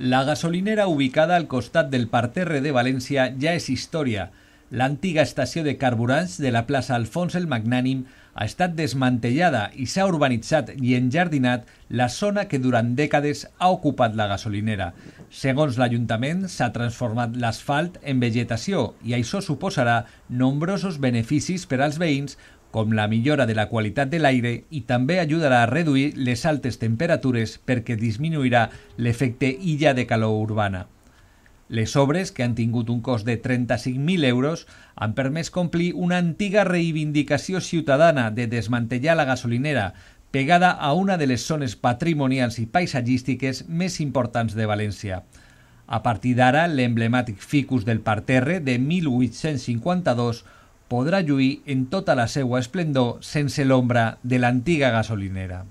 La gasolinera ubicada al costat del parterre de Valencia ya es historia... L'antiga estació de carburants de la plaça Alfons el Magnànim ha estat desmantellada i s'ha urbanitzat i enjardinat la zona que durant dècades ha ocupat la gasolinera. Segons l'Ajuntament, s'ha transformat l'asfalt en vegetació i això suposarà nombrosos beneficis per als veïns com la millora de la qualitat de l'aire i també ajudarà a reduir les altes temperatures perquè disminuirà l'efecte illa de calor urbana. Les obres, que han tingut un cost de 35.000 euros, han permès complir una antiga reivindicació ciutadana de desmantellar la gasolinera, pegada a una de les zones patrimonials i paisatgístiques més importants de València. A partir d'ara, l'emblemàtic ficus del parterre de 1852 podrà lluir en tota la seva esplendor sense l'ombra de l'antiga gasolinera.